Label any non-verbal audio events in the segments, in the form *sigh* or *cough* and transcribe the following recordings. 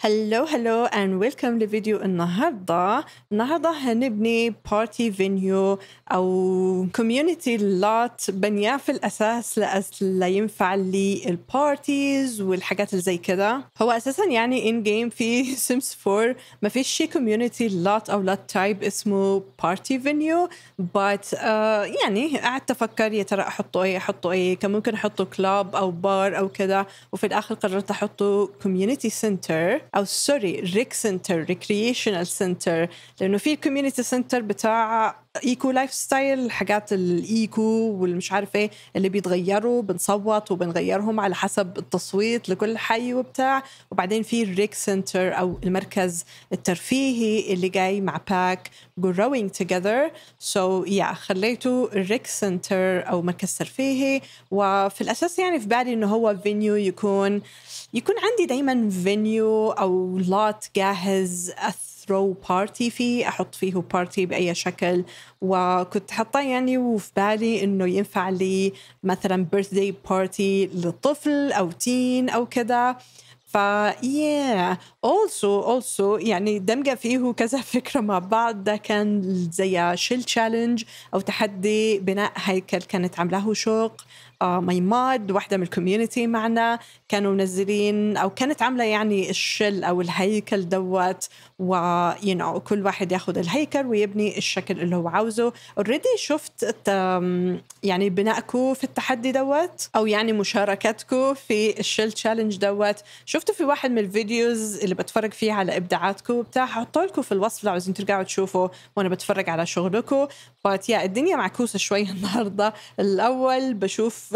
هلو هلو اند ويلكم لفيديو النهارده النهارده هنبني بارتي فينيو او كوميونتي لوت بنياه في الاساس لا ينفع للبارتيز والحاجات اللي زي كده هو اساسا يعني ان جيم في سيمس 4 ما فيش شي كوميونتي لوت او لوت تايب اسمه بارتي فينيو بس يعني قعدت افكر يا ترى احطه ايه احطه ايه كان ممكن احطه كلاب او بار او كده وفي الاخر قررت احطه كوميونتي سنتر او سوري ريك سنتر ريكريشنال سنتر لانه في الكوميونتي سنتر بتاع ايكو لايف ستايل حاجات الايكو والمش عارف ايه اللي بيتغيروا بنصوت وبنغيرهم على حسب التصويت لكل حي وبتاع وبعدين في الريك سنتر او المركز الترفيهي اللي جاي مع باك growing together so yeah خليته الريك سنتر او مركز ترفيهي وفي الاساس يعني في بالي انه هو فينيو يكون يكون عندي دايما فينيو او لوت جاهز أث ثرو بارتي فيه احط فيه بارتي باي شكل وكنت حاطه يعني وفي بالي انه ينفع لي مثلا داي بارتي لطفل او تين او كذا فا يا also اولسو يعني دمجة فيه كذا *laughs* فكرة مع بعض ده كان زي شيل تشالنج أو تحدي بناء هيكل كانت عاملاه شوق ماي آه، ماد واحده من الكوميونتي معنا كانوا منزلين او كانت عامله يعني الشل او الهيكل دوت know, كل واحد ياخذ الهيكل ويبني الشكل اللي هو عاوزه اوريدي شفت يعني بنائكم في التحدي دوت او يعني مشاركتكم في الشل تشالنج دوت شفته في واحد من الفيديوز اللي بتفرج فيه على ابداعاتكم وبتاع حطوا لكم في الوصف لو عايزين ترجعوا تشوفوا وانا بتفرج على شغلكم يا الدنيا معكوسه شوي *laughs* النهارده الاول بشوف *laughs*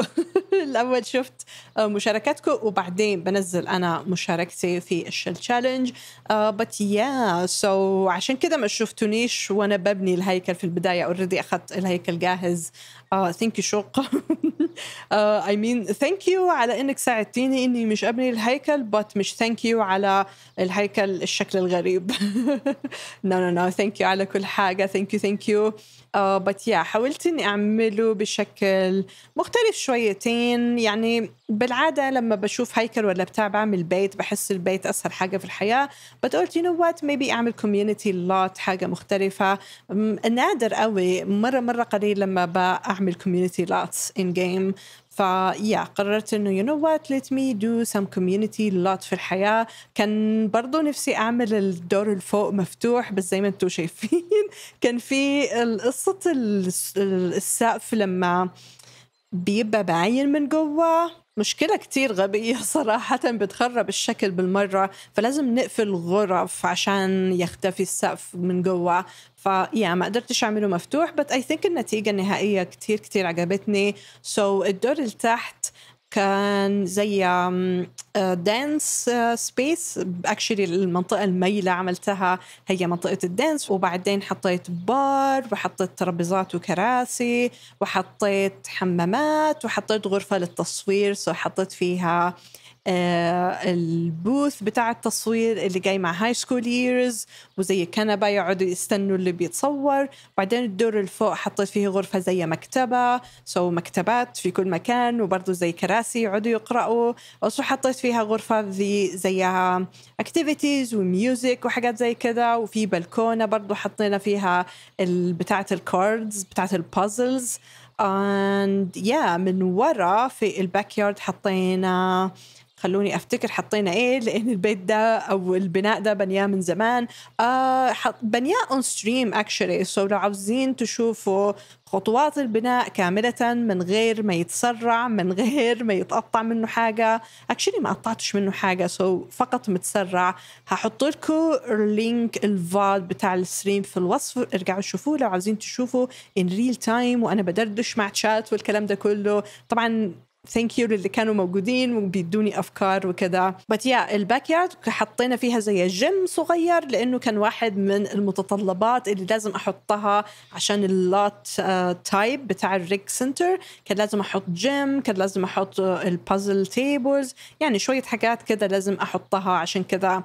الاول شفت آه، مشاركتكم وبعدين بنزل انا مشاركتي في الشل تشالنج بت يا سو عشان كده ما شفتونيش وانا ببني الهيكل في البدايه اوريدي اخذت الهيكل جاهز ثانك آه، يو شوق اي مين ثانك يو على انك ساعدتيني اني مش ابني الهيكل بات مش ثانك يو على الهيكل الشكل الغريب نو نو نو ثانك يو على كل حاجه ثانك يو ثانك يو بس يا حاولت اني اعمله بشكل مختلف شويتين يعني بالعاده لما بشوف هيكل ولا بتاع بعمل بيت بحس البيت اسهل حاجه في الحياه بس قلت يو نو وات ميبي اعمل كوميونتي لوت حاجه مختلفه نادر قوي مره مره قليل لما بعمل كوميونتي لوتس ان جيم فيا قررت انه يو نو وات ليت مي دو سم كوميونتي لوت في الحياه كان برضو نفسي اعمل الدور الفوق مفتوح بس زي ما انتم شايفين *laughs* كان في قصه السقف لما بيبقى بعين من جوا مشكلة كتير غبية *laughs* صراحة بتخرب الشكل بالمرة فلازم نقفل غرف عشان يختفي السقف من جوا فيا ما قدرتش اعمله مفتوح بس اي ثينك النتيجه النهائيه كثير كثير عجبتني سو so, الدور اللي تحت كان زي دانس سبيس اكشلي المنطقه الميله عملتها هي منطقه الدانس وبعدين حطيت بار وحطيت ترابيزات وكراسي وحطيت حمامات وحطيت غرفه للتصوير سو حطيت فيها uh, آه، البوث بتاع التصوير اللي جاي مع هاي سكول ييرز وزي كنبه يقعدوا يستنوا اللي بيتصور بعدين الدور اللي فوق حطيت فيه غرفه زي مكتبه سو مكتبات في كل مكان وبرضه زي كراسي يقعدوا يقراوا وسو حطيت فيها غرفه في زيها اكتيفيتيز وميوزك وحاجات زي كذا وفي بلكونه برضه حطينا فيها بتاعه الكاردز بتاعه البازلز اند يا yeah, من ورا في الباك يارد حطينا uh, خلوني افتكر حطينا ايه لان البيت ده او البناء ده بنياه من زمان آه بنياه اون ستريم اكشلي سو لو عاوزين تشوفوا خطوات البناء كاملة من غير ما يتسرع من غير ما يتقطع منه حاجة اكشلي ما قطعتش منه حاجة سو so فقط متسرع هحط لكم لينك الفاد بتاع الستريم في الوصف ارجعوا شوفوه لو عاوزين تشوفوا ان ريل تايم وانا بدردش مع تشات والكلام ده كله طبعا ثانك يو للي كانوا موجودين وبيدوني افكار وكذا بس يا الباك يارد حطينا فيها زي جيم صغير لانه كان واحد من المتطلبات اللي لازم احطها عشان اللوت تايب آه، بتاع الريك سنتر كان لازم احط جيم كان لازم احط البازل تيبلز يعني شويه حاجات كذا لازم احطها عشان كذا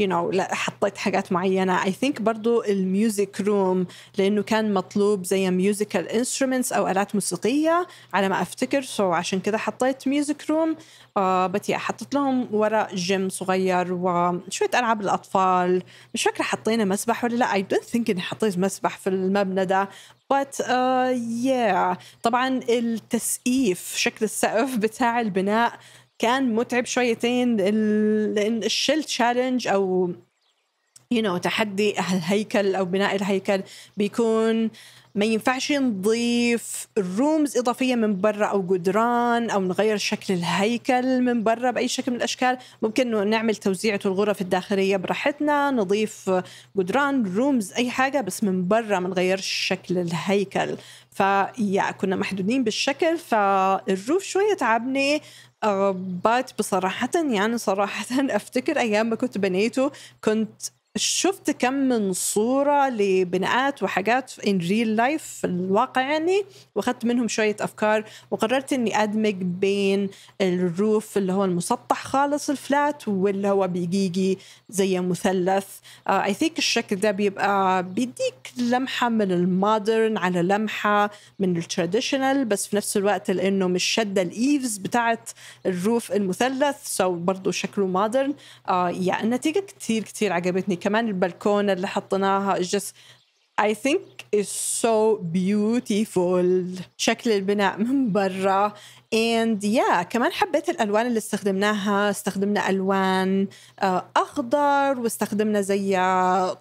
يو you نو know, حطيت حاجات معينه اي ثينك برضو الميوزك روم لانه كان مطلوب زي ميوزيكال انسترومنتس او الات موسيقيه على ما افتكر سو so عشان كده حطيت ميوزك روم يا حطيت لهم ورا جيم صغير وشويه العاب الاطفال مش فاكره حطينا مسبح ولا لا اي دونت ثينك اني حطيت مسبح في المبنى ده but uh, yeah طبعا التسقيف شكل السقف بتاع البناء كان متعب شويتين لان الشيل تشالنج او يو you know, تحدي الهيكل او بناء الهيكل بيكون ما ينفعش نضيف رومز اضافيه من برا او جدران او نغير شكل الهيكل من برا باي شكل من الاشكال ممكن انه نعمل توزيعه الغرف الداخليه براحتنا نضيف جدران رومز اي حاجه بس من برا ما نغيرش شكل الهيكل فيا كنا محدودين بالشكل فالروف شويه تعبني بات آه، بصراحة يعني صراحة *laughs* أفتكر أيام ما كنت بنيته كنت شفت كم من صورة لبناءات وحاجات ان ريل لايف في الواقع يعني واخدت منهم شوية أفكار وقررت إني أدمج بين الروف اللي هو المسطح خالص الفلات واللي هو بيجيجي زي مثلث أي آه، think ثينك الشكل ده بيبقى بيديك لمحة من المودرن على لمحة من التراديشنال بس في نفس الوقت لأنه مش شادة الإيفز بتاعت الروف المثلث سو برضه شكله مودرن آه، يعني النتيجة كتير كتير عجبتني كمان البلكونه اللي حطيناها just I think is so beautiful شكل البناء من برا اند يا yeah, كمان حبيت الالوان اللي استخدمناها استخدمنا الوان آه، اخضر واستخدمنا زي آه،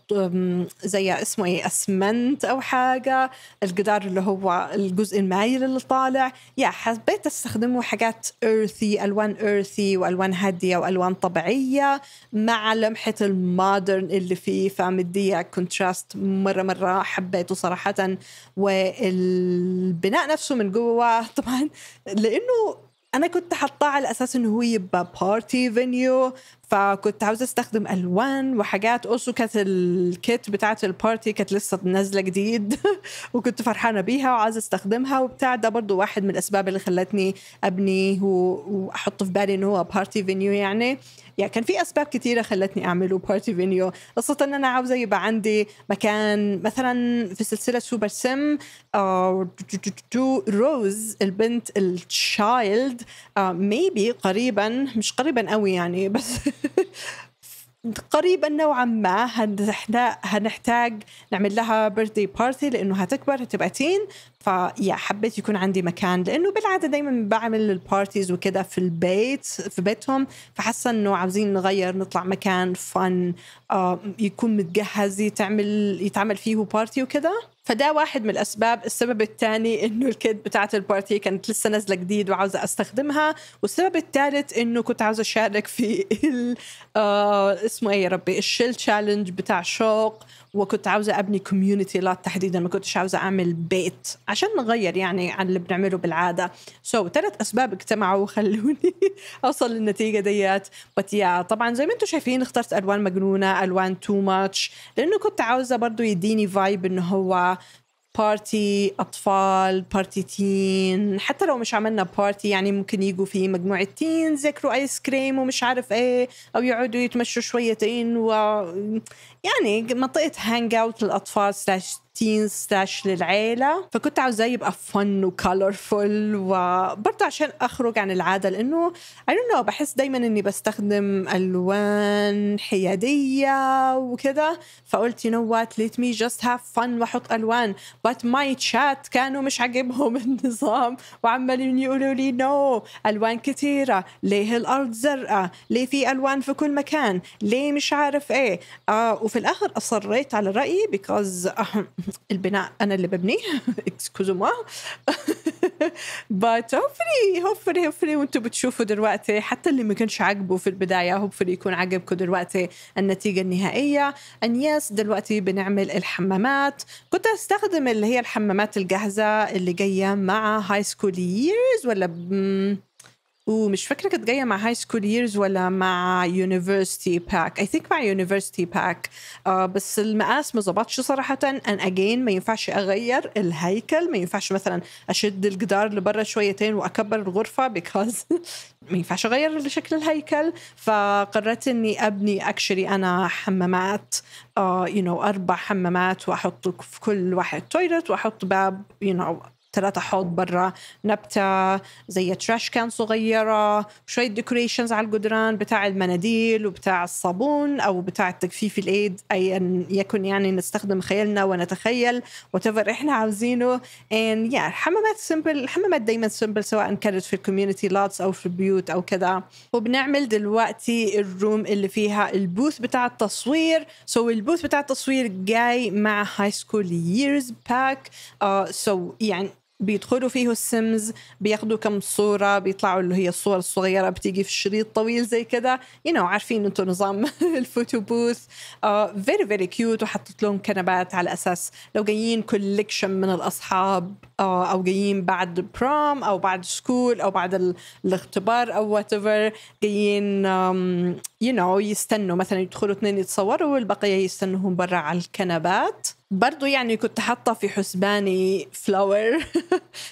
زي اسمه ايه اسمنت او حاجه الجدار اللي هو الجزء المايل اللي طالع يا yeah, حبيت استخدمه حاجات ايرثي الوان ايرثي والوان هاديه والوان طبيعيه مع لمحه المودرن اللي فيه فمديه كونتراست مره مره حبيته صراحه والبناء نفسه من جوه طبعا انه انا كنت حطاه على اساس انه هو يبقى بارتي فينيو فكنت عاوزه استخدم الوان وحاجات اوسو كانت الكيت بتاعه البارتي كانت لسه نازله جديد *laughs* وكنت فرحانه بيها وعاوزه استخدمها وبتاع ده برضو واحد من الاسباب اللي خلتني ابني واحط في بالي ان هو بارتي فينيو يعني يعني كان في اسباب كثيره خلتني اعمله بارتي فينيو خاصه ان انا عاوزه يبقى عندي مكان مثلا في سلسله سوبر آه، سيم روز البنت التشايلد آه، ميبي قريبا مش قريبا قوي يعني *laughs* بس *laughs* قريبا نوعا ما احنا هنحتاج نعمل لها بيرثدي بارتي لانه هتكبر هتبقى تين فيا حبيت يكون عندي مكان لانه بالعاده دايما بعمل البارتيز وكده في البيت في بيتهم فحاسه انه عاوزين نغير نطلع مكان فن آه يكون متجهز يتعمل يتعمل فيه بارتي وكده فده واحد من الاسباب السبب الثاني انه الكيت بتاعت البارتي كانت لسه نازله جديد وعاوزه استخدمها والسبب الثالث انه كنت عاوزه اشارك في ال آه اسمه ايه يا ربي الشيل تشالنج بتاع شوق وكنت عاوزه ابني كوميونتي لا تحديدا ما كنتش عاوزه اعمل بيت عشان نغير يعني عن اللي بنعمله بالعاده سو so, ثلاث اسباب اجتمعوا وخلوني *laughs* اوصل للنتيجه ديت بس يا طبعا زي ما انتم شايفين اخترت الوان مجنونه الوان تو ماتش لانه كنت عاوزه برضو يديني فايب انه هو بارتي أطفال بارتي تين حتى لو مش عملنا بارتي يعني ممكن يجوا في مجموعة تين ذكروا آيس كريم ومش عارف إيه أو يقعدوا يتمشوا شويتين و يعني منطقة هانج أوت للأطفال سلاش تينز سلاش للعيلة فكنت عاوزاه يبقى فن وكالرفول وبرضه عشان أخرج عن العادة لأنه I don't know بحس دايما إني بستخدم ألوان حيادية وكده فقلت you know what let me just have fun وأحط ألوان but my chat كانوا مش عاجبهم *laughs* النظام وعمالين يقولوا لي no ألوان كثيرة ليه الأرض زرقاء ليه في ألوان في كل مكان ليه مش عارف إيه آه وفي الآخر أصريت على رأيي because *laughs* البناء انا اللي ببنيه اكسكوزو ما بات هوفلي هوفلي هوفلي وانتم بتشوفوا دلوقتي حتى اللي ما كانش عاجبه في البدايه هوفلي يكون عاجبكم دلوقتي النتيجه النهائيه ان يس دلوقتي بنعمل الحمامات كنت استخدم اللي هي الحمامات الجاهزه اللي جايه مع هاي سكول ييرز ولا ومش فاكره كانت جايه مع هاي سكول ييرز ولا مع يونيفرستي باك اي ثينك مع يونيفرستي باك آه، بس المقاس ما ظبطش صراحه ان اجين ما ينفعش اغير الهيكل ما ينفعش مثلا اشد الجدار لبره شويتين واكبر الغرفه بيكوز *laughs* ما ينفعش اغير شكل الهيكل فقررت اني ابني اكشلي انا حمامات يو uh, نو you know, اربع حمامات واحط في كل واحد تويلت واحط باب يو you نو know, حوض برا نبتة زي تراش كان صغيرة شوية ديكوريشنز على الجدران بتاع المناديل وبتاع الصابون أو بتاع تجفيف الإيد أي أن يكن يعني نستخدم خيالنا ونتخيل whatever إحنا عاوزينه and yeah الحمامات سمبل الحمامات دايما سمبل سواء كانت في الكوميونتي لاتس أو في البيوت أو كذا وبنعمل دلوقتي الروم اللي فيها البوث بتاع التصوير سو so البوث بتاع التصوير جاي مع هاي سكول ييرز باك سو يعني بيدخلوا فيه السيمز بياخدوا كم صورة بيطلعوا اللي هي الصور الصغيرة بتيجي في الشريط طويل زي كذا يو نو عارفين انتم نظام *laughs* الفوتو بوث فيري فيري كيوت وحطت لهم كنبات على اساس لو جايين كوليكشن من الاصحاب او جايين بعد برام او بعد سكول او بعد الاختبار او وات ايفر جايين يو um, نو يستنوا مثلا يدخلوا اثنين يتصوروا والبقيه يستنوهم برا على الكنبات برضو يعني كنت حاطة في حسباني فلاور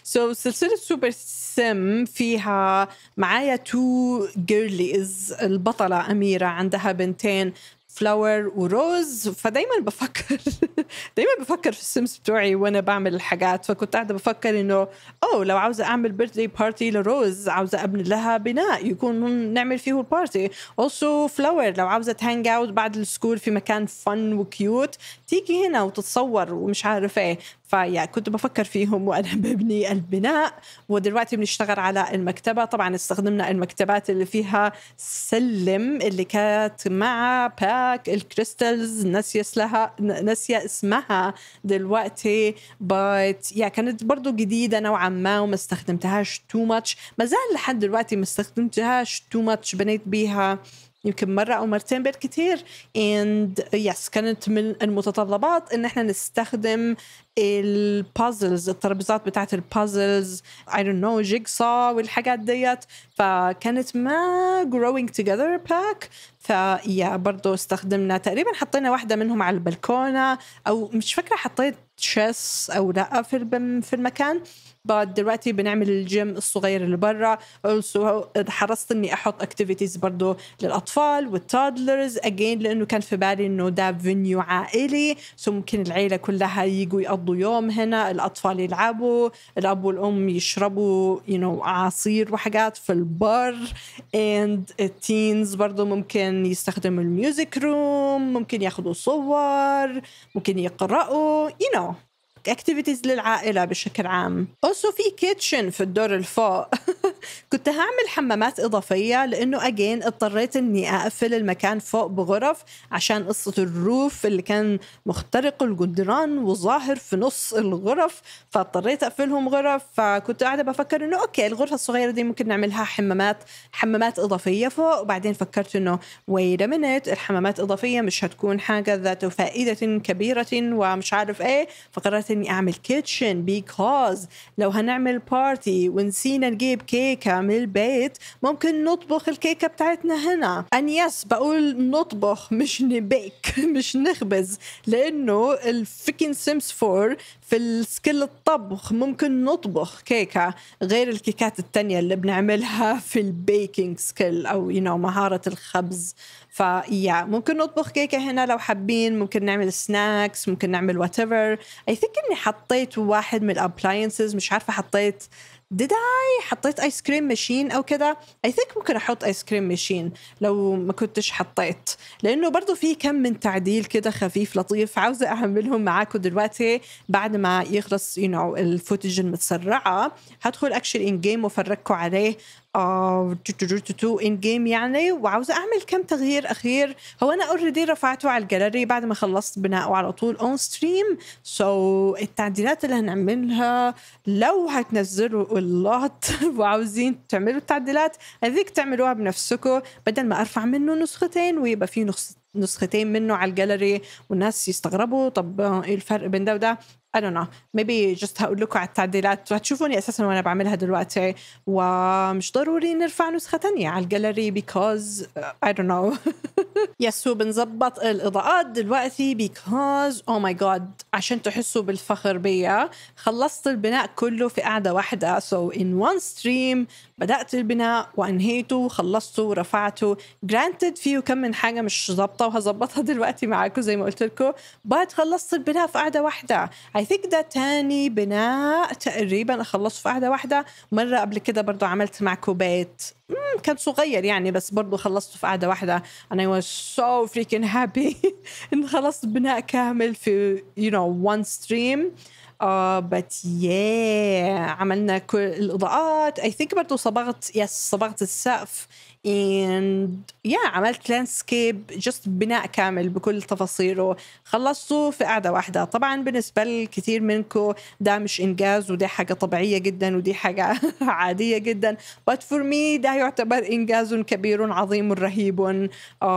سو *laughs* so, سلسلة سوبر سم فيها معايا تو جيرليز البطلة أميرة عندها بنتين فلاور وروز فدايما بفكر *laughs* دايما بفكر في السيمز بتوعي وانا بعمل الحاجات فكنت قاعده بفكر انه اوه لو عاوزه اعمل بيرثدي بارتي لروز عاوزه ابني لها بناء يكون نعمل فيه البارتي اوسو فلاور لو عاوزه تهانج اوت بعد السكول في مكان فن وكيوت تيجي هنا وتتصور ومش عارفه ايه فيعني كنت بفكر فيهم وانا ببني *laughs* البناء ودلوقتي بنشتغل على المكتبه طبعا استخدمنا المكتبات اللي فيها سلم اللي كانت مع باك الكريستلز ناسيه اسمها ناسيه اسمها دلوقتي بايت يا كانت برضو جديده نوعا ما وما استخدمتهاش تو ماتش ما زال لحد دلوقتي ما استخدمتهاش تو ماتش بنيت بيها يمكن مرة أو مرتين بالكثير and yes كانت من المتطلبات إن إحنا نستخدم البازلز الترابيزات بتاعت البازلز اي دونت نو جيجسا والحاجات ديت فكانت ما جروينج توجذر باك فيا برضه استخدمنا تقريبا حطينا واحده منهم على البلكونه او مش فاكره حطيت تشيس او لا في في المكان بعد دلوقتي بنعمل الجيم الصغير اللي برا also حرصت اني احط اكتيفيتيز برضه للاطفال والتادلرز اجين لانه كان في بالي انه ده فينيو عائلي سو ممكن العيله كلها يجوا يقضوا يقضوا يوم هنا الأطفال يلعبوا الأب والأم يشربوا you know, عصير وحاجات في البر and التينز برضو ممكن يستخدموا الميوزك روم ممكن ياخدوا صور ممكن يقرأوا you know اكتيفيتيز للعائله بشكل عام اوسو في كيتشن في الدور الفوق *laughs* كنت هعمل حمامات اضافيه لانه اجين اضطريت اني اقفل المكان فوق بغرف عشان قصه الروف اللي كان مخترق الجدران وظاهر في نص الغرف فاضطريت اقفلهم غرف فكنت قاعده بفكر انه اوكي الغرفه الصغيره دي ممكن نعملها حمامات حمامات اضافيه فوق وبعدين فكرت انه ويت منت الحمامات اضافيه مش هتكون حاجه ذات فائده كبيره ومش عارف ايه فقررت اني اعمل كيتشن بيكوز لو هنعمل بارتي ونسينا نجيب كيك كيكه من البيت ممكن نطبخ الكيكه بتاعتنا هنا ان يس بقول نطبخ مش نبيك *laughs* مش نخبز لانه الفكين سيمس 4 في السكيل الطبخ ممكن نطبخ كيكه غير الكيكات التانية اللي بنعملها في البيكينج سكيل او you know, مهاره الخبز فيا ممكن نطبخ كيكه هنا لو حابين ممكن نعمل سناكس ممكن نعمل وات ايفر اي ثينك اني حطيت واحد من الابلاينسز مش عارفه حطيت did I حطيت ايس كريم ماشين او كده اي ثينك ممكن احط ايس كريم ماشين لو ما كنتش حطيت لانه برضو في كم من تعديل كده خفيف لطيف عاوزه اعملهم معاكم دلوقتي بعد ما يخلص يو you know, الفوتج المتسرعه هدخل اكشن ان جيم وفرجكم عليه ان آه، جيم يعني وعاوزه اعمل كم تغيير اخير هو انا اوريدي رفعته على الجاليري بعد ما خلصت بناءه على طول اون ستريم سو التعديلات اللي هنعملها لو هتنزلوا اللوت *laughs* وعاوزين تعملوا التعديلات هذيك تعملوها بنفسكم بدل ما ارفع منه نسختين ويبقى في نسختين منه على الجاليري والناس يستغربوا طب ايه الفرق بين ده وده I don't know maybe just هقول لكم على التعديلات وهتشوفوني اساسا وانا بعملها دلوقتي ومش ضروري نرفع نسخه تانية على الجاليري because I don't know يس *laughs* وبنظبط الاضاءات دلوقتي because oh my god عشان تحسوا بالفخر بيا خلصت البناء كله في قاعدة واحده so in one stream بدات البناء وانهيته وخلصته ورفعته granted فيه كم من حاجه مش ظابطه وهظبطها دلوقتي معاكم زي ما قلت لكم but خلصت البناء في قاعدة واحده I think ده تاني بناء تقريبا اخلصه في قعده واحده مره قبل كده برضو عملت مع كوبيت كان صغير يعني بس برضو خلصته في قعده واحده انا was so freaking happy *laughs* ان خلصت بناء كامل في you know one stream اه بس ياه عملنا كل الاضاءات اي ثينك برضه صبغت يس صبغت السقف اند يا yeah, عملت لاندسكيب جست بناء كامل بكل تفاصيله خلصته في قعده واحده طبعا بالنسبه لكثير منكم ده مش انجاز ودي حاجه طبيعيه جدا ودي حاجه *laughs* عاديه جدا بس فور مي ده يعتبر انجاز كبير عظيم رهيب um,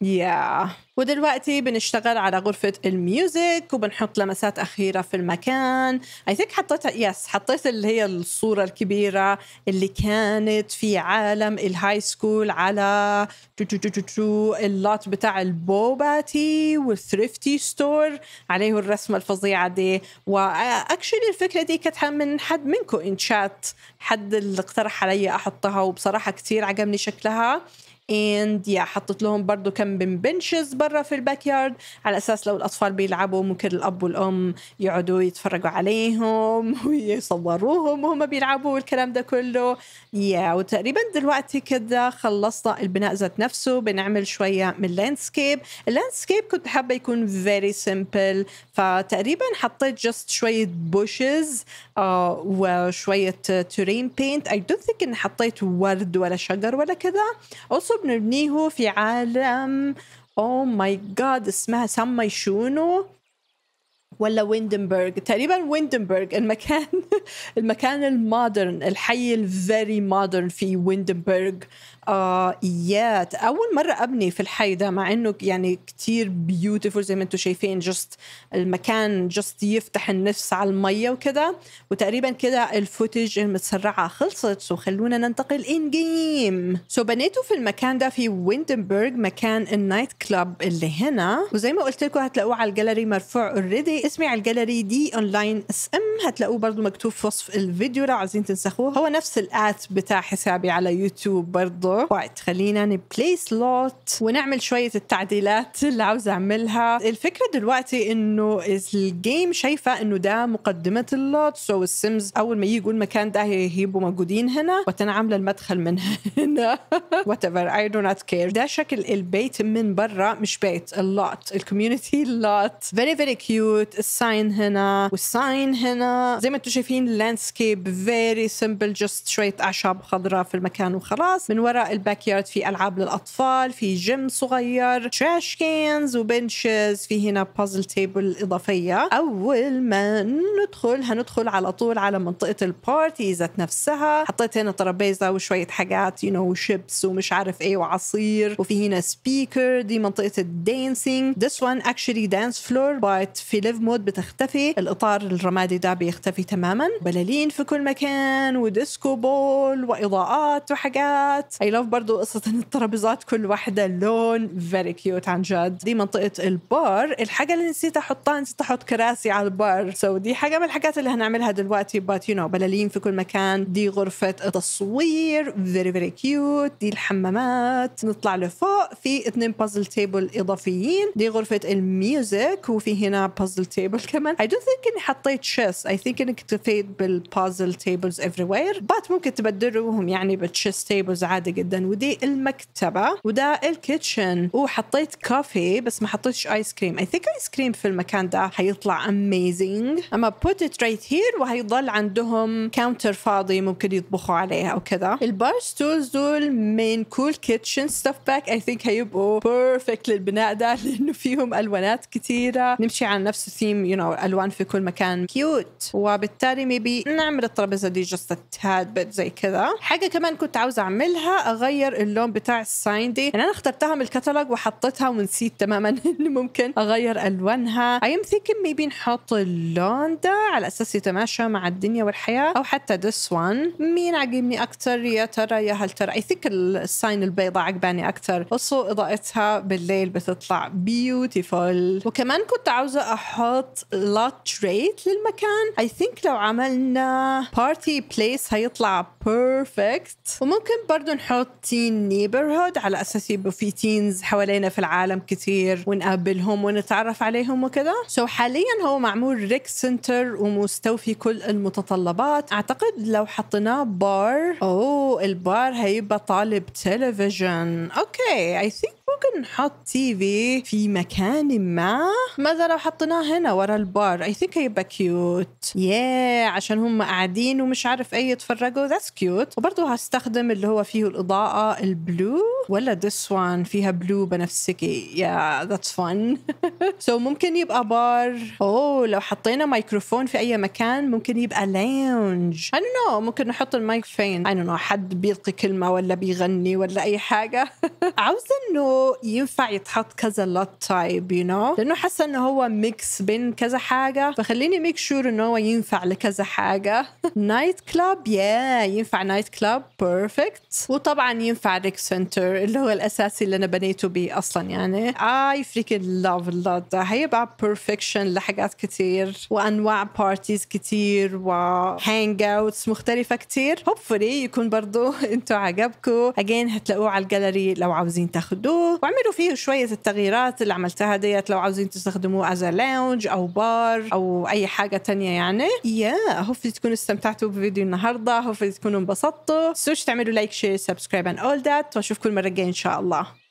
يا yeah. ودلوقتي بنشتغل على غرفة الميوزك وبنحط لمسات أخيرة في المكان I think حطيت يس yes, حطيت اللي هي الصورة الكبيرة اللي كانت في عالم الهاي الهاي سكول على تو تو تو تو تو اللوت بتاع البوباتي والثريفتي ستور عليه الرسمة الفظيعة دي واكشلي آه، الفكرة دي كانت من حد منكم ان شات حد اللي اقترح علي احطها وبصراحة كثير عجبني شكلها اند يا حطت لهم برضو كم من بنشز برا في الباك يارد على اساس لو الاطفال بيلعبوا ممكن الاب والام يقعدوا يتفرجوا عليهم *laughs* ويصوروهم وهم بيلعبوا والكلام ده كله يا وتقريبا دلوقتي كده خلصنا البناء ذات نفسه بنعمل شويه من اللاندسكيب اللاندسكيب كنت حابه يكون فيري سمبل فتقريبا حطيت جست شويه بوشز uh, آه، وشويه تورين بينت اي دونت ثينك اني حطيت ورد ولا شجر ولا كده also بنبنيه في عالم او ماي جاد اسمها سمي شونو ولا ويندنبرغ تقريبا ويندنبرغ المكان *laughs* المكان المودرن الحي الفيري مودرن في ويندنبرغ ايات اول مره ابني في الحي ده مع انه يعني كتير بيوتيفول زي ما انتم شايفين جست المكان جست يفتح النفس على الميه وكده وتقريبا كده الفوتج المتسرعه خلصت وخلونا ننتقل ان جيم سو بنيته في المكان ده في ويندنبرغ مكان النايت كلاب اللي هنا وزي ما قلت لكم هتلاقوه على الجاليري مرفوع اوريدي اسمي على الجاليري دي اونلاين اس ام هتلاقوه برضه مكتوب في وصف الفيديو لو عايزين تنسخوه هو نفس الات بتاع حسابي على يوتيوب برضه الموضوع وقت خلينا نبلاي سلوت ونعمل شوية التعديلات اللي عاوزة أعملها الفكرة دلوقتي إنه الجيم شايفة إنه ده مقدمة اللوت سو السيمز أول ما يجوا المكان ده هيبقوا موجودين هنا أنا عاملة المدخل من *laughs* هنا وات ايفر اي دو نوت كير ده شكل البيت من برا مش بيت اللوت الكوميونتي اللوت فيري فيري كيوت الساين هنا والساين هنا زي ما انتم شايفين سكيب فيري سمبل جست شوية أعشاب خضراء في المكان وخلاص من وراء الباك يارد في العاب للاطفال في جيم صغير تراش كانز وبنشز في هنا بازل تيبل اضافيه اول ما ندخل هندخل على طول على منطقه البارتي ذات نفسها حطيت هنا ترابيزه وشويه حاجات يو نو شيبس ومش عارف ايه وعصير وفي هنا سبيكر دي منطقه الدانسينج ذس وان اكشلي دانس فلور بايت في ليف مود بتختفي الاطار الرمادي ده بيختفي تماما بلالين في كل مكان وديسكو بول واضاءات وحاجات اي لاف برضه قصه ان الترابيزات كل واحده لون فيري كيوت عن جد دي منطقه البار الحاجه اللي نسيت احطها نسيت احط كراسي على البار سو so دي حاجه من الحاجات اللي هنعملها دلوقتي بات يو نو بلالين في كل مكان دي غرفه التصوير فيري فيري كيوت دي الحمامات نطلع لفوق في اثنين بازل تيبل اضافيين دي غرفه الميوزك وفي هنا بازل تيبل كمان اي دونت ثينك اني حطيت شيس اي ثينك اني اكتفيت بالبازل تيبلز افري وير بات ممكن تبدلوهم يعني بتشيس تيبلز عادي جدا ودي المكتبه وده الكيتشن وحطيت كوفي بس ما حطيتش ايس كريم اي ثينك ايس كريم في المكان ده حيطلع اميزنج اما بوت ات رايت هير وهيضل عندهم كاونتر فاضي ممكن يطبخوا عليه او كذا البار ستولز دول من كول كيتشن ستاف باك اي ثينك هيبقوا بيرفكت للبناء ده *laughs* لانه فيهم الوانات كثيره نمشي على نفس الثيم يو نو الوان في كل مكان كيوت وبالتالي ميبي نعمل الترابيزه دي جست تاد بت زي كذا حاجه كمان كنت عاوزه اعملها اغير اللون بتاع الساين دي يعني انا اخترتها من الكتالوج وحطيتها ونسيت تماما *laughs* انه ممكن اغير الوانها اي ام ثيكن ميبي نحط اللون ده على اساس يتماشى مع الدنيا والحياه او حتى ذس وان مين عجبني اكثر يا ترى يا هل ترى اي ثينك الساين البيضاء عجباني اكثر بصوا اضاءتها بالليل بتطلع بيوتيفول وكمان كنت عاوزه احط لوت ريت للمكان اي ثينك لو عملنا بارتي بليس هيطلع بيرفكت وممكن برضه نحط نحط تين نيبرهود على اساس يبقوا في تينز حوالينا في العالم كتير ونقابلهم ونتعرف عليهم وكذا سو so حاليا هو معمول ريك سنتر ومستوفي كل المتطلبات اعتقد لو حطيناه بار اوه البار هيبقى طالب تلفزيون اوكي اي ثينك ممكن نحط تي في في مكان ما ماذا لو حطيناه هنا ورا البار اي ثينك هيبقى كيوت ياه عشان هم قاعدين ومش عارف ايه يتفرجوا ذاتس كيوت وبرضه هستخدم اللي هو فيه الاضاءه البلو ولا ذس وان فيها بلو بنفسجي يا ذاتس فن سو ممكن يبقى بار اوه oh، لو حطينا مايكروفون في اي مكان ممكن يبقى لانج اي نو ممكن نحط المايك فين اي نو حد بيلقي كلمه ولا بيغني ولا اي حاجه *laughs* عاوزه انه ينفع يتحط كذا لوت تايب يو نو لانه حاسه انه هو ميكس بين كذا حاجه فخليني ميك شور انه هو ينفع لكذا حاجه نايت كلاب يا ينفع نايت كلاب بيرفكت وطبعا ينفع ريك سنتر اللي هو الاساسي اللي انا بنيته بيه اصلا يعني اي فريكن لاف اللوت ده هيبقى بيرفكشن لحاجات كتير وانواع بارتيز كتير وهانج اوتس مختلفه كتير هوبفلي يكون برضو *laughs* انتوا عجبكم اجين هتلاقوه على الجاليري لو عاوزين تاخدوه وعملوا فيه شويه التغييرات اللي عملتها ديت لو عاوزين تستخدموه از لاونج او بار او اي حاجه تانية يعني يا هوف تكونوا استمتعتوا بفيديو النهارده هوف تكونوا انبسطتوا سوش تعملوا لايك شير سبسكرايب اند اول ذات واشوفكم المره الجايه ان شاء الله